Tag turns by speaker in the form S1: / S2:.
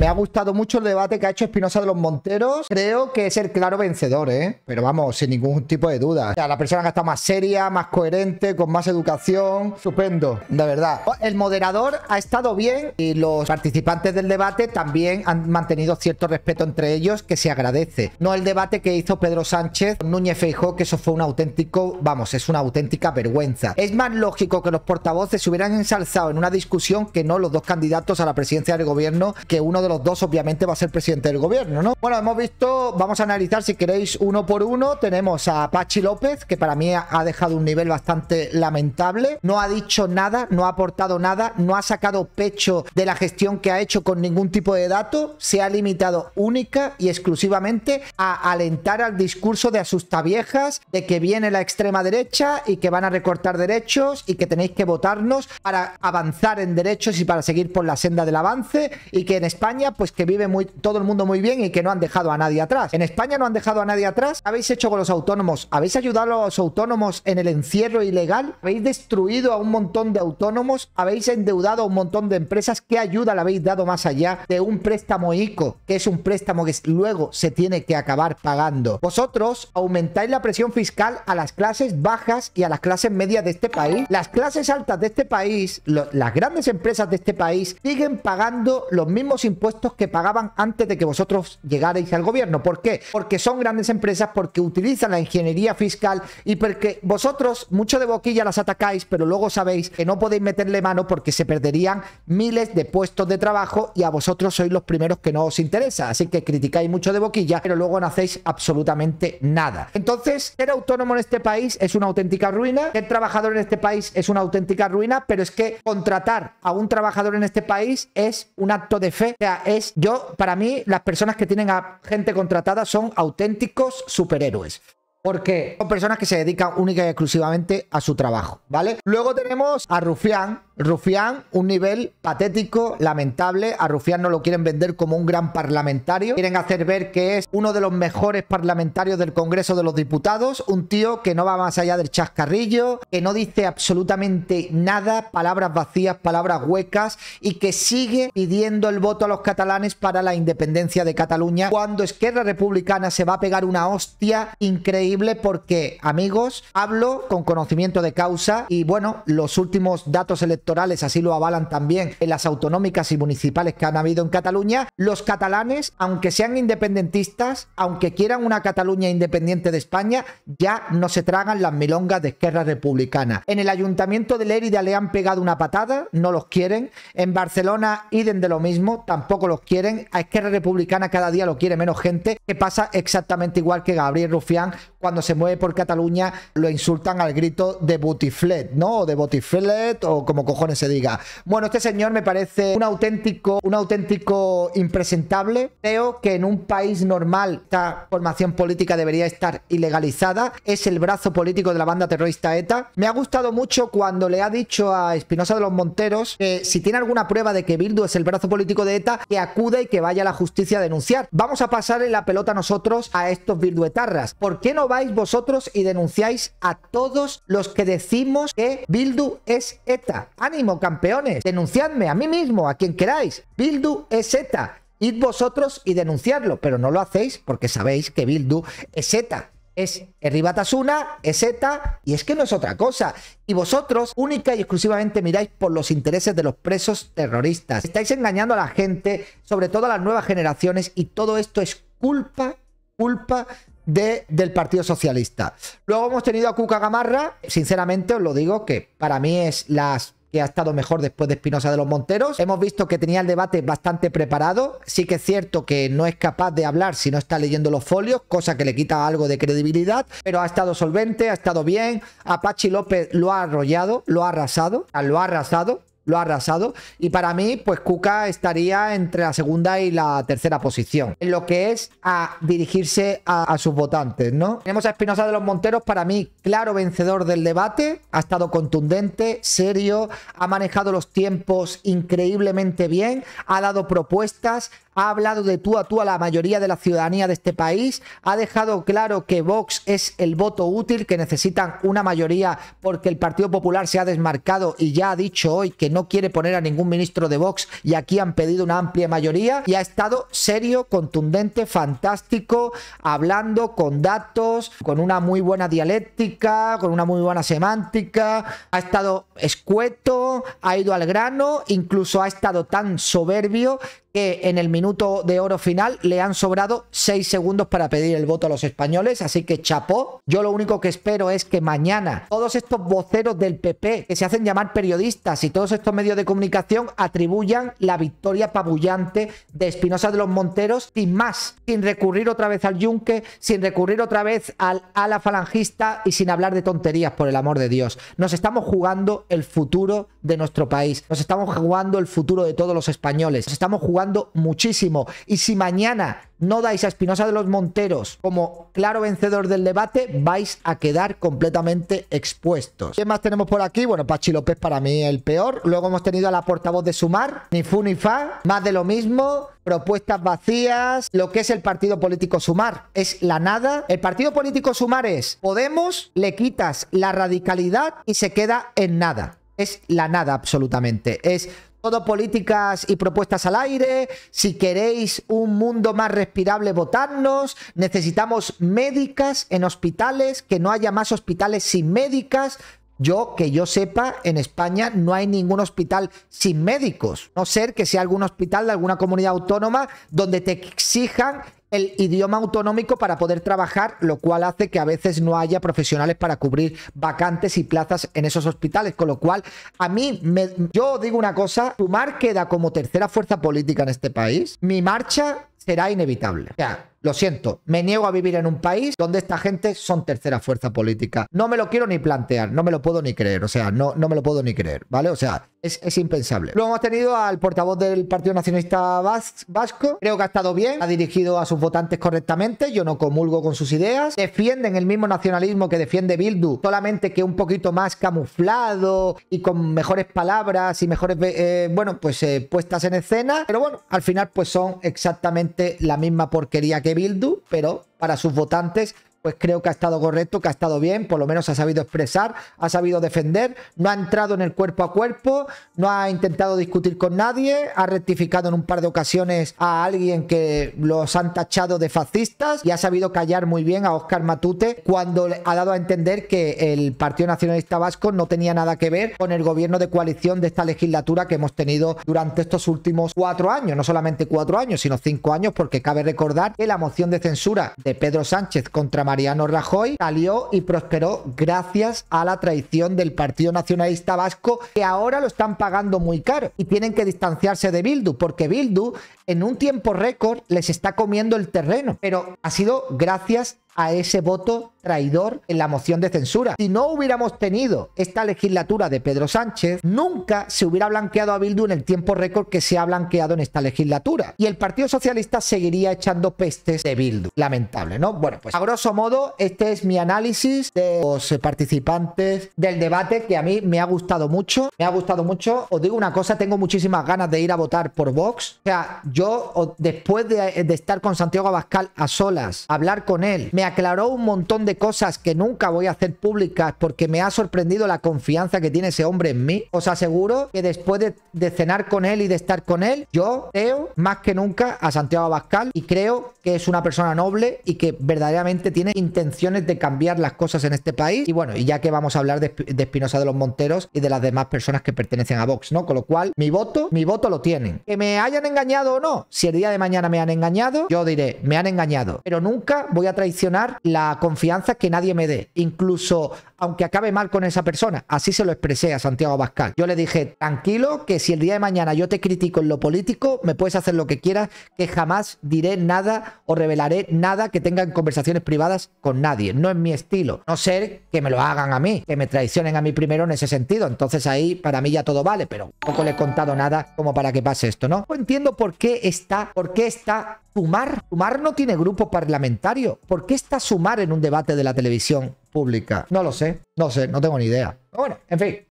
S1: Me ha gustado mucho el debate que ha hecho Espinosa de los Monteros. Creo que es el claro vencedor, ¿eh? Pero vamos, sin ningún tipo de duda. O sea, la persona que estado más seria, más coherente, con más educación. Estupendo, de verdad. Oh, el moderador ha estado bien y los participantes del debate también han mantenido cierto respeto entre ellos que se agradece. No el debate que hizo Pedro Sánchez con Núñez Feijó, que eso fue un auténtico, vamos, es una auténtica vergüenza. Es más lógico que los portavoces se hubieran ensalzado en una discusión que no los dos candidatos a la presidencia del gobierno que uno de los dos obviamente va a ser presidente del gobierno, ¿no? Bueno, hemos visto, vamos a analizar si queréis uno por uno. Tenemos a Pachi López, que para mí ha dejado un nivel bastante lamentable. No ha dicho nada, no ha aportado nada, no ha sacado pecho de la gestión que ha hecho con ningún tipo de dato. Se ha limitado única y exclusivamente a alentar al discurso de asustaviejas, de que viene la extrema derecha y que van a recortar derechos y que tenéis que votarnos para avanzar en derechos y para seguir por la senda del avance y que en España pues que vive muy, todo el mundo muy bien y que no han dejado a nadie atrás. En España no han dejado a nadie atrás. ¿Habéis hecho con los autónomos? ¿Habéis ayudado a los autónomos en el encierro ilegal? ¿Habéis destruido a un montón de autónomos? ¿Habéis endeudado a un montón de empresas? ¿Qué ayuda la habéis dado más allá de un préstamo ICO, que es un préstamo que luego se tiene que acabar pagando? Vosotros aumentáis la presión fiscal a las clases bajas y a las clases medias de este país. Las clases altas de este país, las grandes empresas de este país, siguen pagando los mismos impuestos puestos que pagaban antes de que vosotros llegarais al gobierno. ¿Por qué? Porque son grandes empresas, porque utilizan la ingeniería fiscal y porque vosotros mucho de boquilla las atacáis, pero luego sabéis que no podéis meterle mano porque se perderían miles de puestos de trabajo y a vosotros sois los primeros que no os interesa. Así que criticáis mucho de boquilla, pero luego no hacéis absolutamente nada. Entonces, ser autónomo en este país es una auténtica ruina, ser trabajador en este país es una auténtica ruina, pero es que contratar a un trabajador en este país es un acto de fe es yo, para mí, las personas que tienen a gente contratada son auténticos superhéroes. Porque son personas que se dedican única y exclusivamente a su trabajo, ¿vale? Luego tenemos a Rufián, Rufián, un nivel patético, lamentable. A Rufián no lo quieren vender como un gran parlamentario. Quieren hacer ver que es uno de los mejores parlamentarios del Congreso de los Diputados. Un tío que no va más allá del chascarrillo, que no dice absolutamente nada, palabras vacías, palabras huecas, y que sigue pidiendo el voto a los catalanes para la independencia de Cataluña. Cuando Esquerra Republicana se va a pegar una hostia increíble porque, amigos, hablo con conocimiento de causa y bueno, los últimos datos electorales así lo avalan también en las autonómicas y municipales que han habido en Cataluña, los catalanes, aunque sean independentistas, aunque quieran una Cataluña independiente de España, ya no se tragan las milongas de Esquerra Republicana. En el ayuntamiento de Lérida le han pegado una patada, no los quieren. En Barcelona, iden de lo mismo, tampoco los quieren. A Esquerra Republicana cada día lo quiere menos gente, que pasa exactamente igual que Gabriel Rufián cuando se mueve por Cataluña lo insultan al grito de Butiflet, ¿no? O de Botiflet o como cojones se diga. Bueno, este señor me parece un auténtico, un auténtico impresentable. Creo que en un país normal esta formación política debería estar ilegalizada. Es el brazo político de la banda terrorista ETA. Me ha gustado mucho cuando le ha dicho a Espinosa de los Monteros que si tiene alguna prueba de que Bildu es el brazo político de ETA, que acude y que vaya a la justicia a denunciar. Vamos a pasarle la pelota nosotros a estos bilduetarras. ¿Por qué no vais vosotros y denunciáis a todos los que decimos que Bildu es ETA. ¡Ánimo, campeones! Denunciadme a mí mismo, a quien queráis. Bildu es ETA. Id vosotros y denunciadlo, pero no lo hacéis porque sabéis que Bildu es ETA es Erribatasuna, es ETA, y es que no es otra cosa. Y vosotros única y exclusivamente miráis por los intereses de los presos terroristas. Estáis engañando a la gente, sobre todo a las nuevas generaciones, y todo esto es culpa, culpa del Partido Socialista. Luego hemos tenido a Cuca Gamarra, sinceramente os lo digo, que para mí es las que ha estado mejor después de Espinosa de los Monteros. Hemos visto que tenía el debate bastante preparado. Sí que es cierto que no es capaz de hablar si no está leyendo los folios, cosa que le quita algo de credibilidad, pero ha estado solvente, ha estado bien. Apache López lo ha arrollado, lo ha arrasado, lo ha arrasado lo ha arrasado. Y para mí, pues Cuca estaría entre la segunda y la tercera posición, en lo que es a dirigirse a, sus votantes, ¿no? Tenemos a Espinosa de los Monteros, para mí, claro vencedor del debate, ha estado contundente, serio, ha manejado los tiempos increíblemente bien, ha dado propuestas, ha hablado de tú a tú a la mayoría de la ciudadanía de este país, ha dejado claro que Vox es el voto útil, que necesitan una mayoría porque el Partido Popular se ha desmarcado y ya ha dicho hoy que no quiere poner a ningún ministro de Vox y aquí han pedido una amplia mayoría y ha estado serio, contundente, fantástico, hablando con datos, con una muy buena dialéctica, con una muy buena semántica, ha estado escueto, ha ido al grano, incluso ha estado tan soberbio que en el minuto de oro final le han sobrado 6 segundos para pedir el voto a los españoles, así que chapó. Yo lo único que espero es que mañana todos estos voceros del PP que se hacen llamar periodistas y todos estos medios de comunicación atribuyan la victoria pabullante de Espinosa de los Monteros sin más, sin recurrir otra vez al yunque, sin recurrir otra vez al ala falangista y sin hablar de tonterías, por el amor de Dios. Nos estamos jugando el futuro de nuestro país, nos estamos jugando el futuro de todos los españoles, nos estamos jugando muchísimo. Y si mañana no dais a Espinosa de los Monteros como claro vencedor del debate, vais a quedar completamente expuestos. ¿Qué más tenemos por aquí? Bueno, Pachi López para mí el peor. Luego hemos tenido a la portavoz de Sumar, ni fu ni fa, más de lo mismo, propuestas vacías, lo que es el partido político Sumar, es la nada. El partido político Sumar es Podemos, le quitas la radicalidad y se queda en nada es la nada absolutamente. Es todo políticas y propuestas al aire. Si queréis un mundo más respirable, votadnos. Necesitamos médicas en hospitales, que no haya más hospitales sin médicas. Yo, que yo sepa, en España no hay ningún hospital sin médicos. No ser que sea algún hospital de alguna comunidad autónoma donde te exijan el idioma autonómico para poder trabajar, lo cual hace que a veces no haya profesionales para cubrir vacantes y plazas en esos hospitales. Con lo cual, a mí, me, yo digo una cosa, Sumar queda como tercera fuerza política en este país, mi marcha será inevitable. sea, lo siento, me niego a vivir en un país donde esta gente son tercera fuerza política. No me lo quiero ni plantear, no me lo puedo ni creer, o sea, no, no me lo puedo ni creer, ¿vale? O sea, es, impensable. Luego hemos tenido al portavoz del Partido Nacionalista Vasco, creo que ha estado bien, ha dirigido a sus votantes correctamente, yo no comulgo con sus ideas, defienden el mismo nacionalismo que defiende Bildu, solamente que un poquito más camuflado y con mejores palabras y mejores, eh, bueno, pues eh, puestas en escena, pero bueno, al final pues son exactamente la misma porquería que de Bildu, pero para sus votantes pues creo que ha estado correcto, que ha estado bien, por lo menos ha sabido expresar, ha sabido defender, no ha entrado en el cuerpo a cuerpo, no ha intentado discutir con nadie, ha rectificado en un par de ocasiones a alguien que los han tachado de fascistas y ha sabido callar muy bien a Óscar Matute cuando ha dado a entender que el Partido Nacionalista Vasco no tenía nada que ver con el gobierno de coalición de esta legislatura que hemos tenido durante estos últimos cuatro años, no solamente cuatro años, sino cinco años, porque cabe recordar que la moción de censura de Pedro Sánchez contra Mariano Rajoy salió y prosperó gracias a la traición del Partido Nacionalista Vasco que ahora lo están pagando muy caro y tienen que distanciarse de Bildu porque Bildu en un tiempo récord les está comiendo el terreno pero ha sido gracias a ese voto traidor en la moción de censura. Si no hubiéramos tenido esta legislatura de Pedro Sánchez, nunca se hubiera blanqueado a Bildu en el tiempo récord que se ha blanqueado en esta legislatura. Y el Partido Socialista seguiría echando pestes de Bildu. Lamentable, ¿no? Bueno, pues a grosso modo, este es mi análisis de los eh, participantes del debate que a mí me ha gustado mucho. Me ha gustado mucho. Os digo una cosa, tengo muchísimas ganas de ir a votar por Vox. O sea, yo después eh, de, estar con Santiago Abascal a solas, hablar con él, aclaró un montón de cosas que nunca voy a hacer públicas porque me ha sorprendido la confianza que tiene ese hombre en mí. Os aseguro que después de, cenar con él y de estar con él, yo veo más que nunca a Santiago Abascal y creo que es una persona noble y que verdaderamente tiene intenciones de cambiar las cosas en este país. Y bueno, y ya que vamos a hablar de, de Espinosa de los Monteros y de las demás personas que pertenecen a Vox, ¿no? Con lo cual, mi voto, mi voto lo tienen. Que me hayan engañado o no, si el día de mañana me han engañado, yo diré, me han engañado. Pero nunca voy a traicionar la confianza que nadie me dé, incluso aunque acabe mal con esa persona. Así se lo expresé a Santiago Bascal. Yo le dije, tranquilo, que si el día de mañana yo te critico en lo político, me puedes hacer lo que quieras, que jamás diré nada o revelaré nada que tenga en conversaciones privadas con nadie. No es mi estilo. No ser que me lo hagan a mí, que me traicionen a mí primero en ese sentido. Entonces ahí para mí ya todo vale, pero poco le he contado nada como para que pase esto, ¿no? No entiendo por qué está, por qué está Sumar, Sumar no tiene grupo parlamentario. ¿Por qué está Sumar en un debate de la televisión pública? No lo sé, no sé, no tengo ni idea. Bueno, en fin.